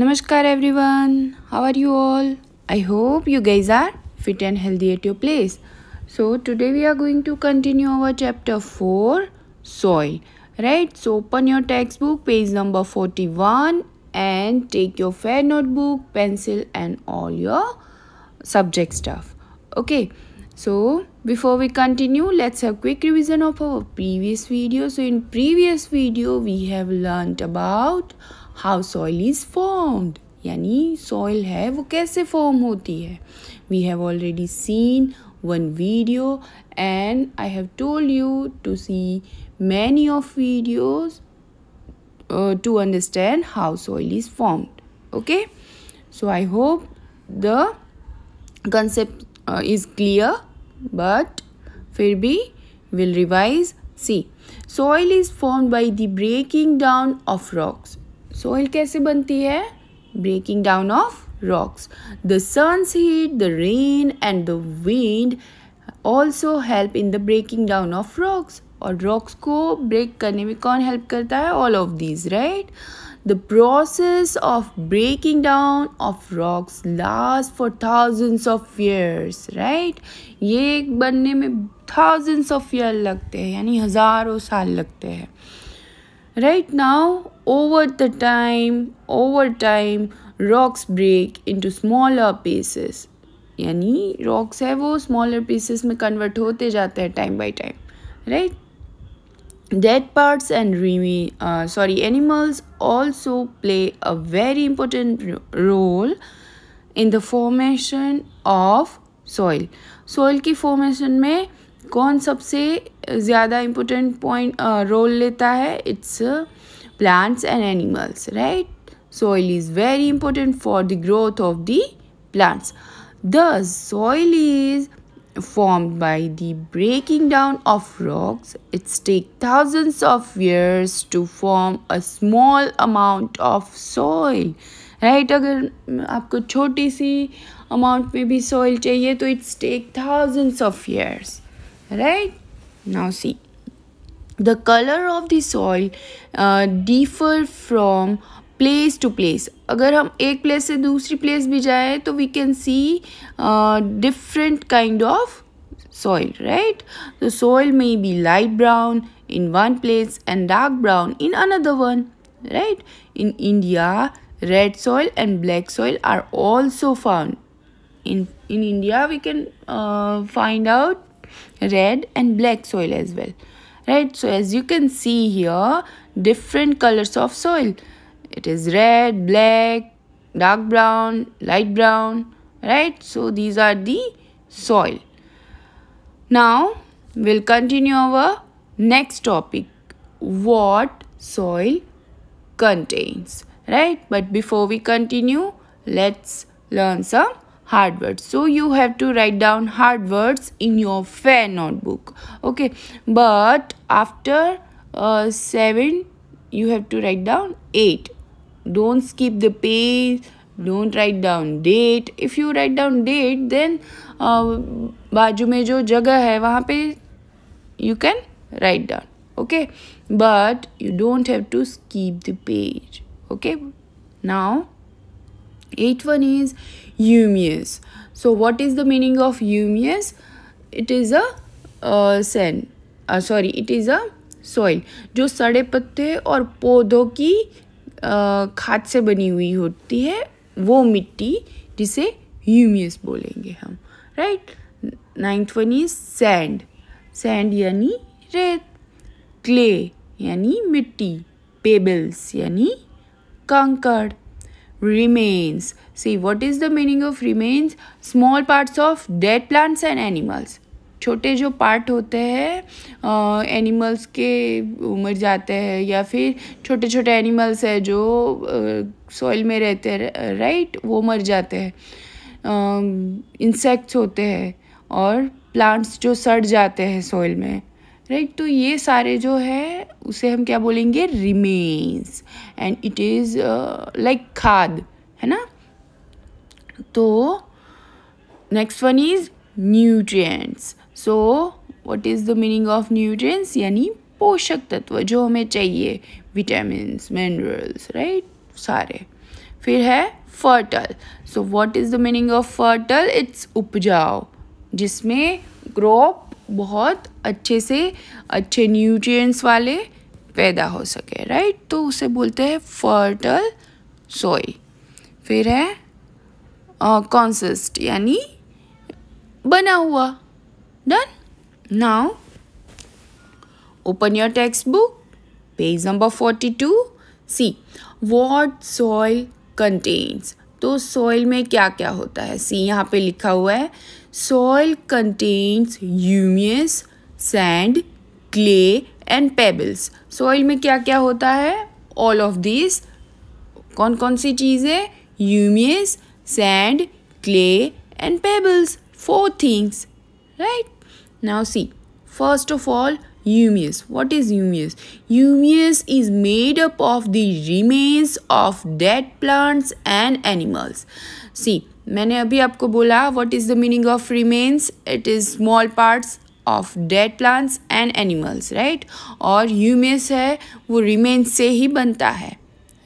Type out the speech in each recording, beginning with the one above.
Namaskar everyone. How are you all? I hope you guys are fit and healthy at your place. So today we are going to continue our chapter 4 soil. Right? So open your textbook page number 41 and take your fair notebook, pencil and all your subject stuff. Okay. So, before we continue, let's have quick revision of our previous video. So, in previous video, we have learnt about how soil is formed. Yani soil hai, wo kaise form hoti hai. We have already seen one video and I have told you to see many of videos uh, to understand how soil is formed. Okay? So, I hope the concept is clear but फिर भी will revise see soil is form by the breaking down of rocks soil कैसे बनती है breaking down of rocks the sun's heat the rain and the wind also help in the breaking down of rocks और rocks को break करने में कौन help करता है all of these right The process of breaking down of rocks lasts for thousands of years, right? ये बनने में thousands of years लगते हैं यानी हज़ारों साल लगते हैं Right now, over the time, over time, rocks break into smaller pieces. यानी rocks है वो smaller pieces में convert होते जाते हैं time by time right dead parts and remi- uh, sorry animals also play a very important role in the formation of soil soil ki formation में कौन सबसे ज़्यादा important point uh, role uh, लेता it's plants and animals right soil is very important for the growth of the plants thus soil is formed by the breaking down of rocks. It's take thousands of years to form a small amount of soil. right? अगर आपको छोटी सी amount में भी soil, चाहिए तो it's take years. Right? Now see, the color of the soil uh, differ from Place to place. अगर हम एक प्लेस से place प्लेस भी जाए तो we can see different kind soil right the soil may be light brown in one place and dark brown in another one right in india red soil and black soil are also found in india we can uh, find out red and black soil as well right so as you can see here different colors of soil it is red black dark brown light brown right so these are the soil now we'll continue our next topic what soil contains right but before we continue let's learn some hard words so you have to write down hard words in your fair notebook okay but after uh, 7 you have to write down 8 don't skip the page don't write down date if you write down date then uh, बाजू में जो जगह है वहाँ you can write down okay but you don't have to skip the page okay now eighth one is humus so what is the meaning of humus it is a uh, sand uh, sorry it is a soil Jo सड़े पत्ते और podo ki खाद से बनी हुई होती है वो मिट्टी जिसे ह्यूमियस बोलेंगे हम right ninth one is sand sand यानी रेत क्ले यानी मिट्टी पेबल्स यानी कंकड़ remains see what is the meaning of remains small parts of dead plants and animals छोटे जो पार्ट होते हैं एनिमल्स के मर जाते हैं या फिर छोटे छोटे एनिमल्स हैं जो सॉइल में रहते हैं राइट वो मर जाते हैं इंसेक्ट्स होते हैं और प्लांट्स जो सड़ जाते हैं सॉइल में राइट right, तो ये सारे जो है उसे हम क्या बोलेंगे remains and it is like खाद है ना तो next one is nutrients so what is the meaning of nutrients यानी पोषक तत्व जो हमें चाहिए विटामिन मिनरल्स राइट सारे फिर है fertile so what is the meaning of fertile it's उपजाऊ जिसमें क्रॉप बहुत अच्छे से अच्छे न्यूट्रिएंट्स वाले पैदा हो सके राइट तो उसे बोलते हैं फर्टल सोई फिर है कॉन्सिस्ट यानी बना हुआ Done. Now, open your textbook. Page number 42. See, what soil contains. तो सॉइल में क्या क्या होता है सी यहाँ पे लिखा हुआ है soil contains humus sand clay and pebbles soil में क्या क्या होता है ऑल ऑफ दिस कौन कौन सी चीज़ें humus sand clay and pebbles four things right Now see, first of all, humus. What is humus? Humus is made up of the remains of dead plants and animals. See, मैंने अभी आपको बोला what is the meaning of remains? It is small parts of dead plants and animals, right? और humus है वो remains से ही बनता है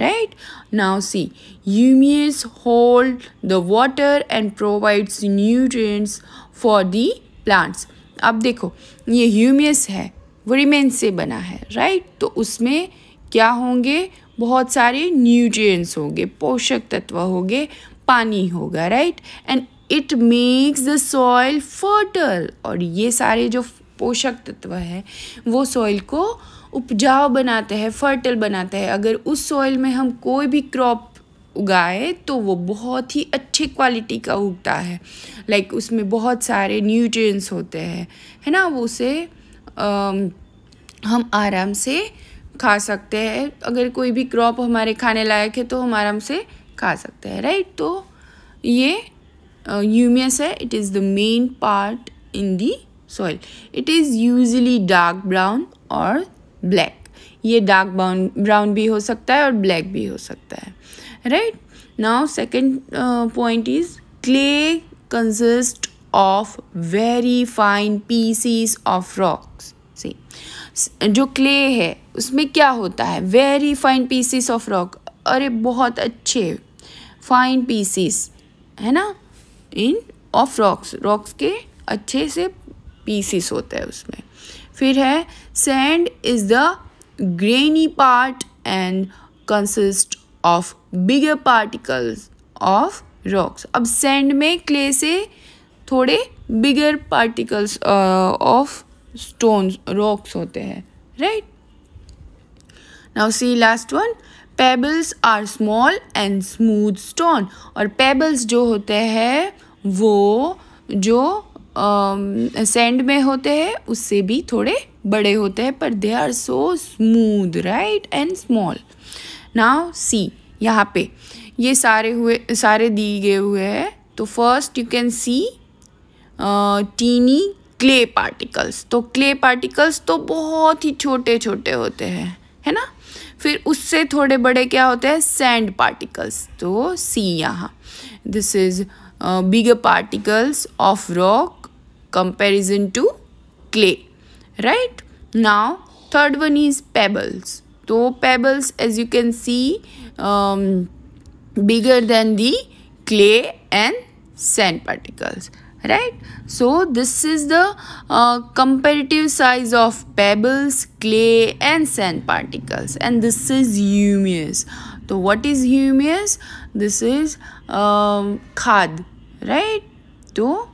right now see humus hold the water and provides nutrients for the plants अब देखो ये ह्यूमियस है वो रिमेन से बना है राइट तो उसमें क्या होंगे बहुत सारे न्यूट्रिएंट्स होंगे पोषक तत्व होंगे पानी होगा right and it makes the soil fertile और ये सारे जो पोषक तत्व है वो सॉइल को उपजाऊ बनाते हैं फर्टल बनाते हैं अगर उस सॉइल में हम कोई भी क्रॉप उगाए तो वो बहुत ही अच्छी क्वालिटी का उगता है लाइक like उसमें बहुत सारे न्यूट्रिएंट्स होते हैं है ना वो उसे हम आराम से खा सकते हैं अगर कोई भी क्रॉप हमारे खाने लायक है तो हम आराम से खा सकते हैं राइट तो ये यूमियस है it is the main part in the soil it is usually dark brown और ब्लैक ये डार्क ब्राउन ब्राउन भी हो सकता है और ब्लैक भी हो सकता है right now second point is clay consist of very fine pieces of rocks see जो क्ले है उसमें क्या होता है very fine pieces of rock अरे बहुत अच्छे फाइन पीसीस है ना इन ऑफ रॉक्स रॉक्स के अच्छे से पीसीस होते हैं उसमें फिर है sand is the grainy part and consist of bigger particles of rocks अब sand में clay से थोड़े bigger particles uh, of stones rocks होते हैं right now see last one pebbles are small and smooth stone और pebbles जो होते हैं वो जो सेंड में होते हैं उससे भी थोड़े बड़े होते हैं पर they are so smooth right and small now see यहाँ पे ये सारे हुए सारे दिए गए हुए हैं तो first you can see tiny clay particles तो क्ले पार्टिकल्स तो बहुत ही छोटे छोटे होते हैं है ना फिर उससे थोड़े बड़े क्या होते हैं सैंड पार्टिकल्स तो सी यहाँ this is big particles of rock comparison to clay right now third one is pebbles so pebbles as you can see um, bigger than the clay and sand particles right so this is the uh, comparative size of pebbles clay and sand particles and this is humus so what is humus this is um, khad right so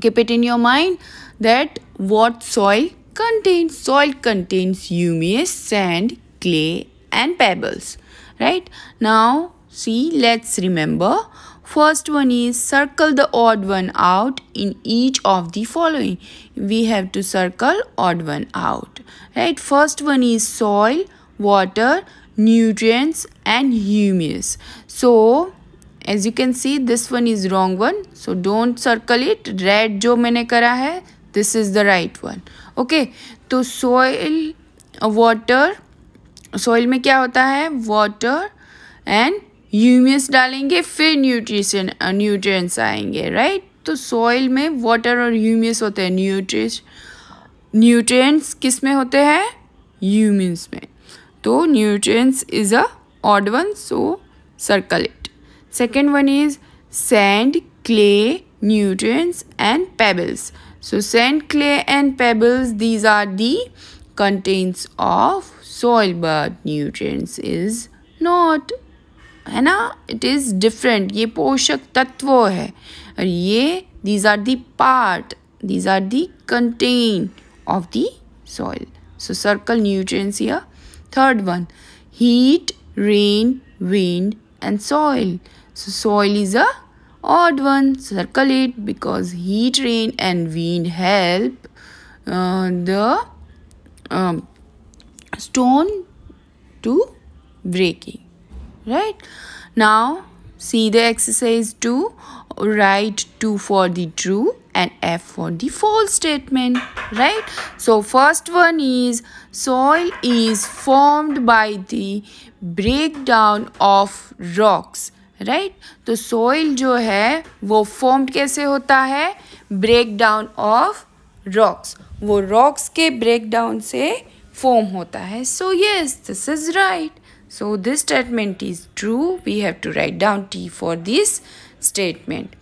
keep it in your mind that what soil contains soil contains humus sand clay and pebbles right now see let's remember first one is circle the odd one out in each of the following we have to circle odd one out right first one is soil water nutrients and humus so as you can see this one is wrong one so don't circle it red जो मैंने करा है this is the right one okay तो soil water soil में क्या होता है water and humus डालेंगे फिर न्यूट्रिशन न्यूट्रिएंट्स uh, आएंगे राइट तो सॉइल में वाटर और यूमियस होते हैं न्यूट्रिश न्यूट्रिएंट्स किस में होते हैं ह्यूमस में तो nutrients is a odd one so circle it second one is sand clay nutrients and pebbles so sand clay and pebbles these are the contents of soil but nutrients is not है ना it is different ये पोषक तत्व है और ये these are the part these are the content of the soil so circle nutrients या third one heat rain wind and soil so soil is a odd one. Circle it because heat, rain and wind help uh, the um, stone to breaking. Right. Now see the exercise 2. Write 2 for the true and F for the false statement, right? So first one is soil is formed by the breakdown of rocks. Right तो soil जो है वो formed कैसे होता है break down of rocks वो rocks के break down से फॉर्म होता है so yes this is right so this statement is true we have to write down T for this statement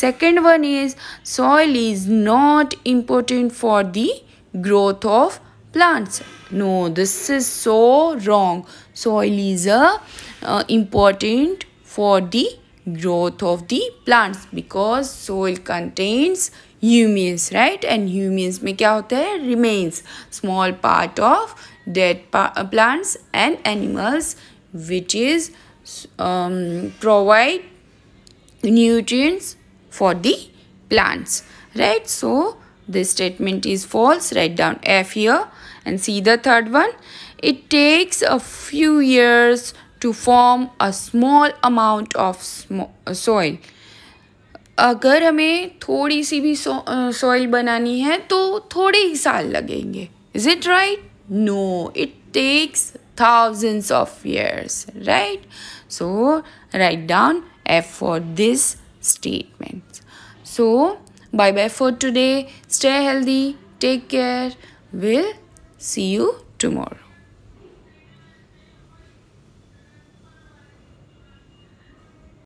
second one is soil is not important for the growth of plants no this is so wrong soil is a important for the growth of the plants because soil contains humus right and humus में क्या होता remains small part of dead uh, plants and animals which is um, provide nutrients for the plants right so this statement is false write down f here and see the third one it takes a few years to form a small amount of soil अगर हमें थोड़ी सी भी soil बनानी है तो थोड़े ही साल लगेंगे Is it right? No, it takes thousands of years right so write down f for this statement so bye bye for today stay healthy take care we'll see you tomorrow